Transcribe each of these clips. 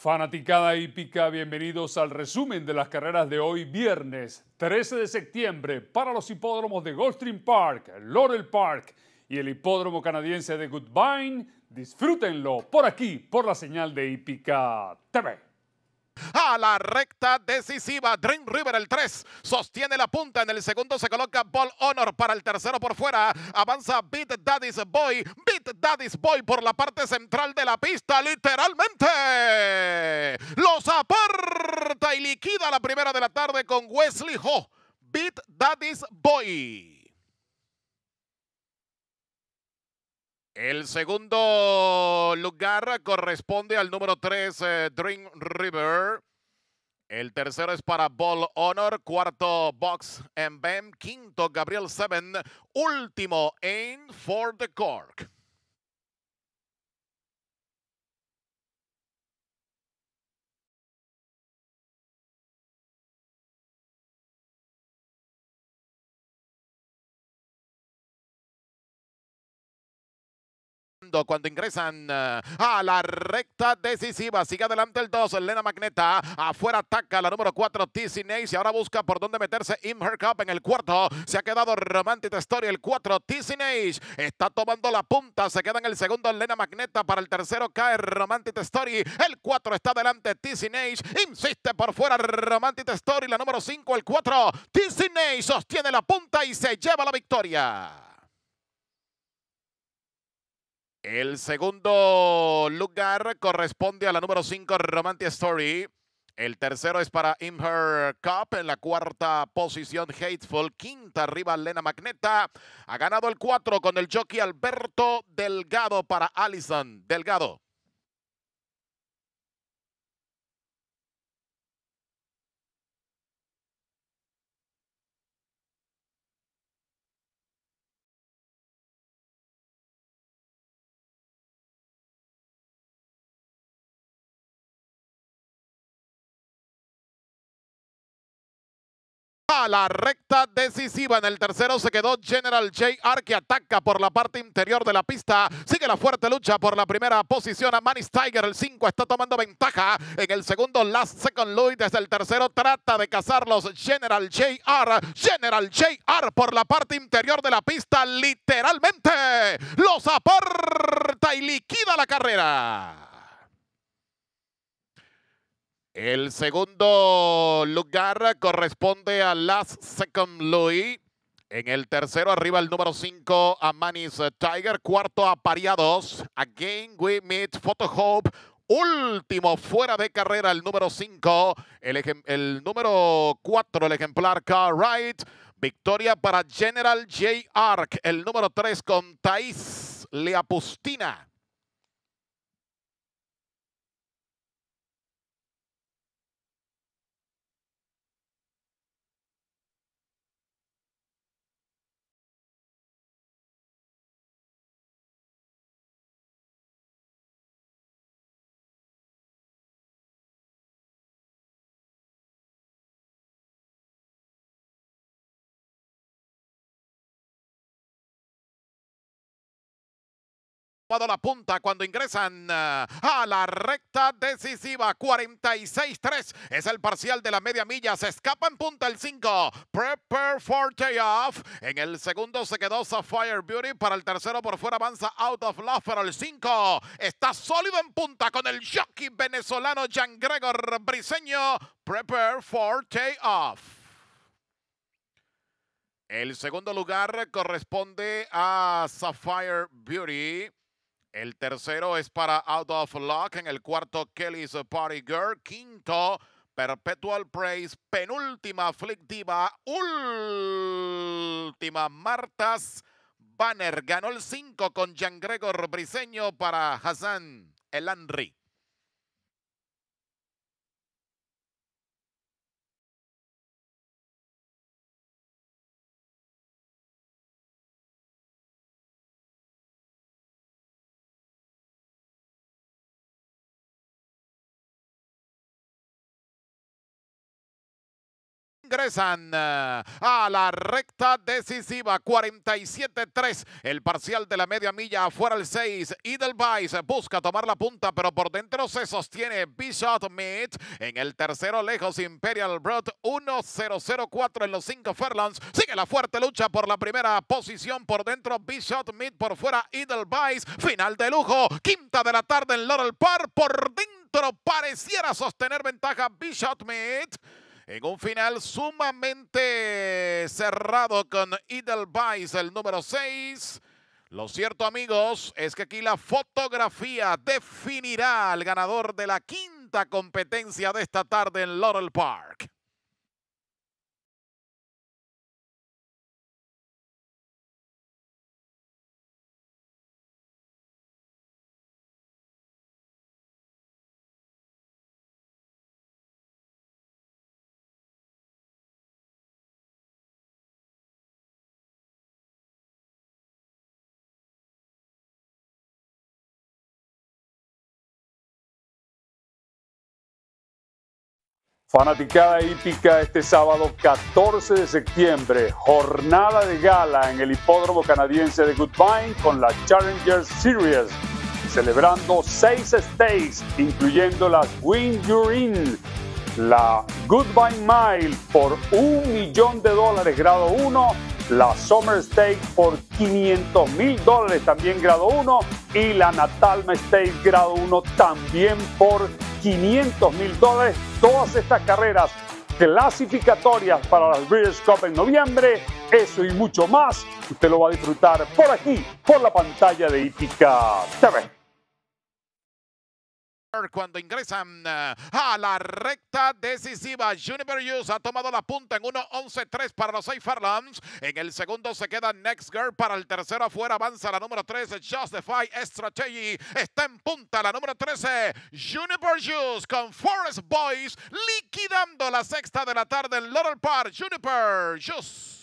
Fanaticada hípica, bienvenidos al resumen de las carreras de hoy viernes 13 de septiembre para los hipódromos de Goldstream Park, Laurel Park y el hipódromo canadiense de Goodbine. Disfrútenlo por aquí, por la señal de hípica TV a la recta decisiva. Dream River el 3 sostiene la punta. En el segundo se coloca Ball Honor para el tercero por fuera. Avanza Beat Daddy's Boy. Beat Daddy's Boy por la parte central de la pista. Literalmente los aparta y liquida la primera de la tarde con Wesley Ho. Beat Daddy's Boy. El segundo lugar corresponde al número 3, eh, Dream River. El tercero es para Ball Honor. Cuarto, Box and Bam. Quinto, Gabriel Seven. Último, Aim for the Cork. cuando ingresan eh, a la recta decisiva. Sigue adelante el 2, Elena Magneta. Afuera ataca la número 4, Tizzy Y ahora busca por dónde meterse Imher Cup en el cuarto. Se ha quedado Romantic Story el 4, Tizzy Está tomando la punta. Se queda en el segundo Elena Magneta. Para el tercero cae Romantic Story. El 4 está adelante Tizzy Insiste por fuera Romantic Story. La número 5, el 4. Tizzy sostiene la punta y se lleva la victoria. El segundo lugar corresponde a la número 5, Romantic Story. El tercero es para Imher Cup. En la cuarta posición, Hateful. Quinta arriba, Lena Magneta. Ha ganado el 4 con el jockey Alberto Delgado para Allison. Delgado. la recta decisiva. En el tercero se quedó General J.R. que ataca por la parte interior de la pista. Sigue la fuerte lucha por la primera posición a Manis Tiger. El 5 está tomando ventaja. En el segundo, Last Second Louis. Desde el tercero trata de cazarlos General J.R. General J.R. por la parte interior de la pista. Literalmente los aporta y liquida la carrera. El segundo lugar corresponde a Last Second Louis. En el tercero, arriba el número 5, manis Tiger. Cuarto, Apareados. Again, we meet Photo Hope. Último fuera de carrera, el número 5. El, número 4, el ejemplar Carright. Victoria para General J. Arc. El número 3 con Thais Leapustina. la punta cuando ingresan ah, a la recta decisiva 46-3 es el parcial de la media milla se escapa en punta el 5 prepare for takeoff. en el segundo se quedó Sapphire Beauty para el tercero por fuera avanza Out of Love pero el 5 está sólido en punta con el jockey venezolano Jean Gregor Briseño prepare for off el segundo lugar corresponde a Sapphire Beauty. El tercero es para Out of Luck. En el cuarto, Kelly's Party Girl. Quinto, Perpetual Praise. Penúltima, Flick Diva. Última, Martas Banner. Ganó el 5 con Jean Gregor Briseño para Hassan Elanri. ingresan eh, a la recta decisiva. 47-3. El parcial de la media milla afuera el 6. Edelweiss busca tomar la punta, pero por dentro se sostiene Bishop mid En el tercero, lejos Imperial Broad. 1 0 0 en los 5 furlongs. Sigue la fuerte lucha por la primera posición. Por dentro, Bishop mid Por fuera, Edelweiss. Final de lujo. Quinta de la tarde en Laurel Park. Por dentro pareciera sostener ventaja Bishop mid en un final sumamente cerrado con Edelweiss, el número 6. Lo cierto, amigos, es que aquí la fotografía definirá al ganador de la quinta competencia de esta tarde en Laurel Park. Fanaticada e hípica este sábado 14 de septiembre, jornada de gala en el hipódromo canadiense de Goodbye con la Challenger Series, celebrando seis stakes, incluyendo la Win Your la Goodbye Mile por un millón de dólares grado 1, la Summer Stake por 500 mil dólares también grado 1 y la Natalma Stake grado 1 también por 500 mil dólares todas estas carreras clasificatorias para las Breeders' Cup en noviembre. Eso y mucho más, usted lo va a disfrutar por aquí, por la pantalla de Itica TV. Cuando ingresan eh, a la recta decisiva, Juniper Juice ha tomado la punta en 1-11-3 para los 6 Farlands. En el segundo se queda Next Girl. Para el tercero afuera avanza la número 13, Justify Strategy. Está en punta la número 13, Juniper Juice, con Forest Boys liquidando la sexta de la tarde en Laurel Park. Juniper Juice.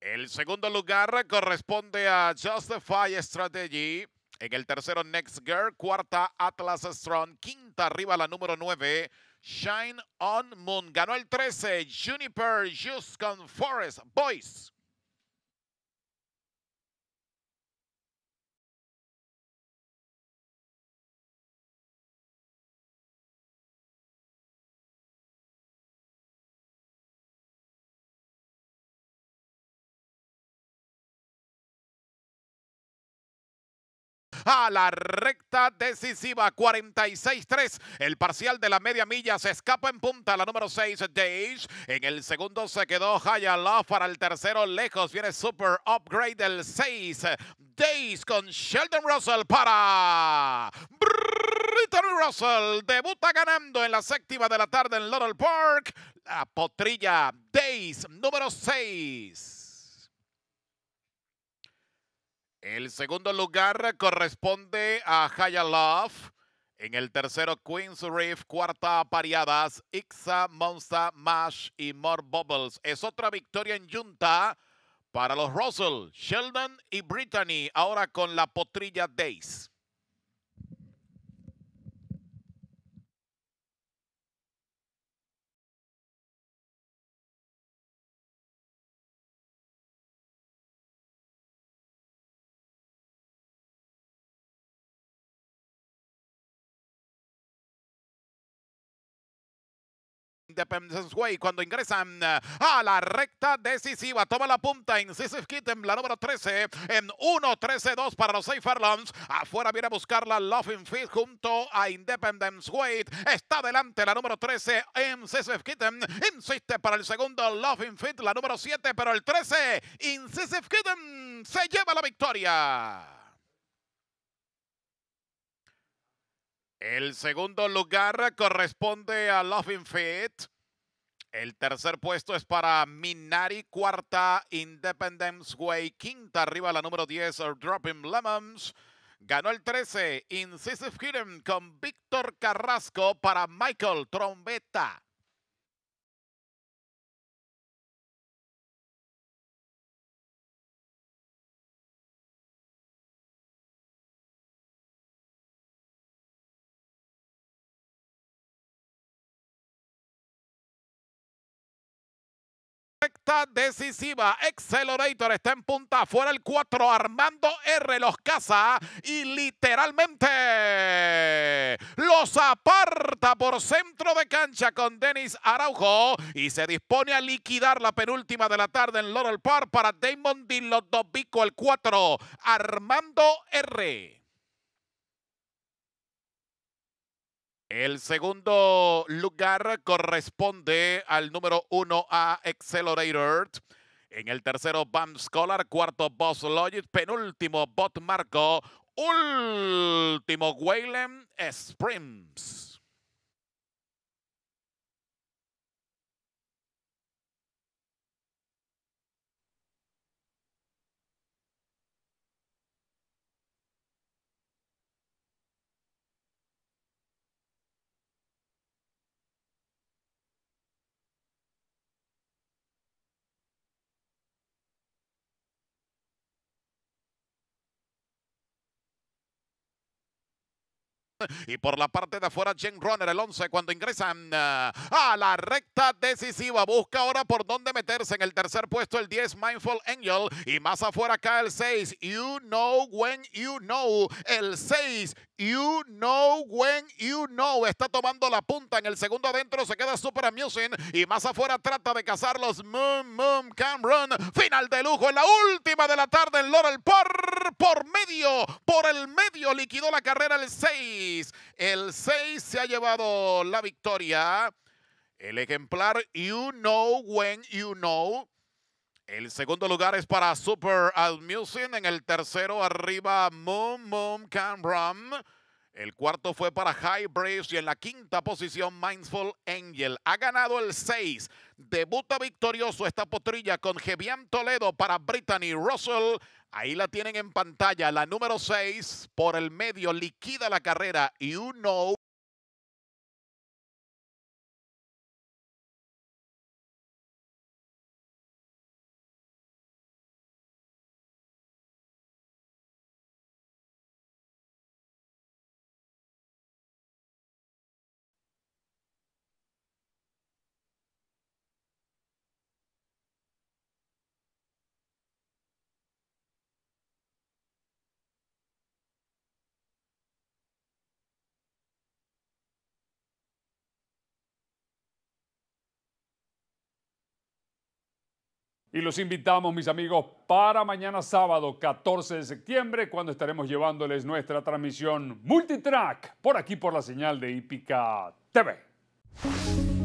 El segundo lugar corresponde a Justify Strategy. En el tercero, Next Girl. Cuarta, Atlas Strong. Quinta, arriba la número nueve, Shine on Moon. Ganó el trece, Juniper Just Forest Boys. a la recta decisiva. 46-3. El parcial de la media milla se escapa en punta. La número 6, days. En el segundo se quedó Haya Love. Para el tercero, lejos viene Super Upgrade del 6. Days con Sheldon Russell para Britton Russell. Debuta ganando en la séptima de la tarde en Laurel Park. La potrilla Days número 6. El segundo lugar corresponde a Haya Love. En el tercero, Queen's Reef. Cuarta, pareadas Ixa, Monza, Mash y More Bubbles. Es otra victoria en Junta para los Russell, Sheldon y Brittany. Ahora con la potrilla Days. Independence Way cuando ingresan eh, a la recta decisiva. Toma la punta Incisive Kitten, la número 13, en 1-13-2 para los 6 Afuera viene a buscar la Loving Fit junto a Independence Way. Está adelante la número 13, Incisive Kitten. Insiste para el segundo Loving Fit, la número 7, pero el 13, Incisive Kitten, se lleva la victoria. El segundo lugar corresponde a Loving Fit. El tercer puesto es para Minari. Cuarta, Independence Way. Quinta, arriba la número 10, Dropping Lemons. Ganó el 13, Incisive Hidden con Víctor Carrasco para Michael Trombeta. decisiva. Accelerator está en punta. Fuera el 4. Armando R los casa y literalmente los aparta por centro de cancha con Denis Araujo y se dispone a liquidar la penúltima de la tarde en Laurel Park para Damon dos Dobico, el 4. Armando R. El segundo lugar corresponde al número uno a Accelerator. En el tercero, Bam Scholar. Cuarto, Boss Logic. Penúltimo, Bot Marco. Último, Wayland Springs. Y por la parte de afuera, Jim Runner, el 11, cuando ingresan ah, a la recta decisiva. Busca ahora por dónde meterse. En el tercer puesto, el 10, Mindful Angel. Y más afuera acá, el 6, You Know When You Know. El 6, You Know When You Know. Está tomando la punta. En el segundo adentro se queda Super Amusing. Y más afuera trata de cazarlos Moon Moon Cameron. Final de lujo en la última de la tarde en Laurel por, por medio. Por el medio liquidó la carrera el 6. El 6 se ha llevado la victoria. El ejemplar You Know When You Know. El segundo lugar es para Super Almusin, En el tercero arriba Moon Moon Can El cuarto fue para High Bridge y en la quinta posición Mindful Angel. Ha ganado el 6. Debuta victorioso esta potrilla con Jevian Toledo para Brittany Russell. Ahí la tienen en pantalla, la número 6 por el medio liquida la carrera y un no Y los invitamos, mis amigos, para mañana sábado 14 de septiembre, cuando estaremos llevándoles nuestra transmisión multitrack por aquí por la señal de Hípica TV.